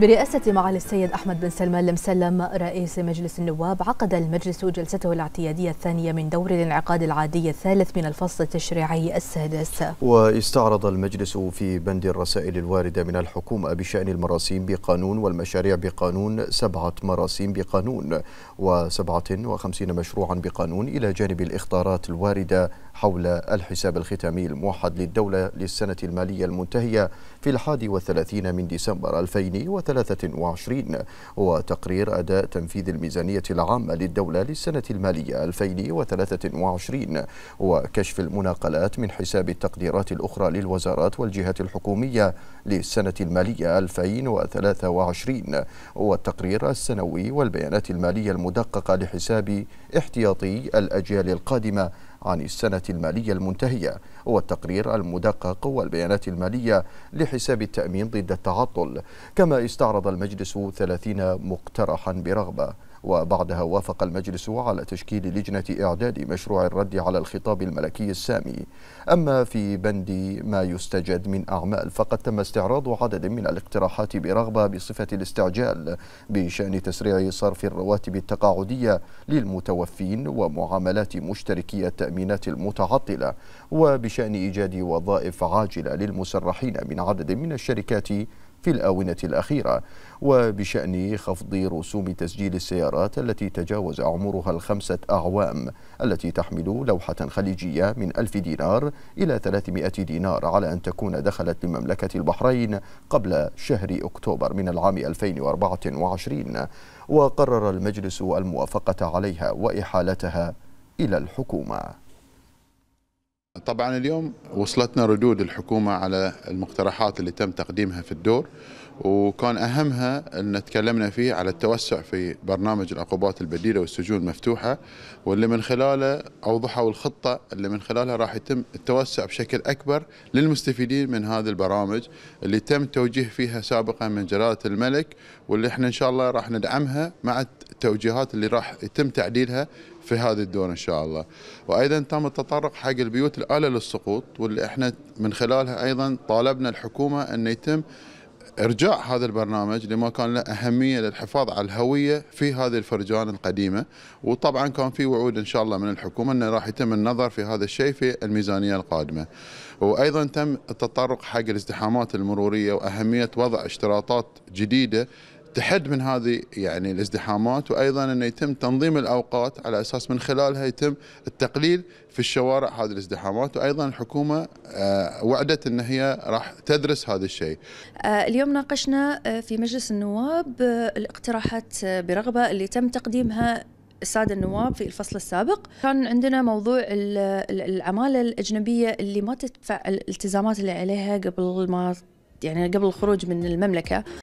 برئاسة معالي السيد أحمد بن سلمان المسلم رئيس مجلس النواب عقد المجلس جلسته الاعتيادية الثانية من دور الانعقاد العادي الثالث من الفصل التشريعي السادس واستعرض المجلس في بند الرسائل الواردة من الحكومة بشأن المراسيم بقانون والمشاريع بقانون سبعة مراسيم بقانون وسبعة وخمسين مشروعا بقانون إلى جانب الإخطارات الواردة حول الحساب الختامي الموحد للدولة للسنة المالية المنتهية في الحادي والثلاثين من ديسمبر 2023 2023 وتقرير أداء تنفيذ الميزانية العامة للدولة للسنة المالية 2023 وكشف المناقلات من حساب التقديرات الأخرى للوزارات والجهات الحكومية للسنة المالية 2023 والتقرير السنوي والبيانات المالية المدققة لحساب احتياطي الأجيال القادمة عن السنة المالية المنتهية والتقرير المدقق والبيانات المالية لحساب التأمين ضد التعطل كما استعرض المجلس 30 مقترحا برغبة وبعدها وافق المجلس على تشكيل لجنة إعداد مشروع الرد على الخطاب الملكي السامي أما في بند ما يستجد من أعمال فقد تم استعراض عدد من الاقتراحات برغبة بصفة الاستعجال بشأن تسريع صرف الرواتب التقاعدية للمتوفين ومعاملات مشتركي التأمينات المتعطلة وبشأن إيجاد وظائف عاجلة للمسرحين من عدد من الشركات في الآونة الأخيرة وبشأن خفض رسوم تسجيل السيارات التي تجاوز عمرها الخمسة أعوام التي تحمل لوحة خليجية من ألف دينار إلى 300 دينار على أن تكون دخلت لمملكة البحرين قبل شهر أكتوبر من العام 2024 وقرر المجلس الموافقة عليها وإحالتها إلى الحكومة طبعا اليوم وصلتنا ردود الحكومة على المقترحات اللي تم تقديمها في الدور وكان أهمها أن تكلمنا فيه على التوسع في برنامج العقوبات البديلة والسجون المفتوحة واللي من خلاله أوضحوا الخطة اللي من خلالها راح يتم التوسع بشكل أكبر للمستفيدين من هذه البرامج اللي تم توجيه فيها سابقا من جلالة الملك واللي احنا إن شاء الله راح ندعمها مع التوجيهات اللي راح يتم تعديلها في هذه الدور ان شاء الله وايضا تم التطرق حق البيوت الاله للسقوط واللي احنا من خلالها ايضا طالبنا الحكومه ان يتم إرجاع هذا البرنامج لما كان له أهمية للحفاظ على الهوية في هذه الفرجان القديمة وطبعا كان في وعود إن شاء الله من الحكومة أنه راح يتم النظر في هذا الشيء في الميزانية القادمة وأيضا تم التطرق حق الازدحامات المرورية وأهمية وضع اشتراطات جديدة تحد من هذه يعني الازدحامات وايضا انه يتم تنظيم الاوقات على اساس من خلالها يتم التقليل في الشوارع هذه الازدحامات وايضا الحكومه آه، وعدت ان هي راح تدرس هذا الشيء. آه، اليوم ناقشنا آه، في مجلس النواب الاقتراحات برغبه اللي تم تقديمها الساده النواب في الفصل السابق كان عندنا موضوع العماله الاجنبيه اللي ما تدفع الالتزامات اللي عليها قبل ما يعني قبل الخروج من المملكه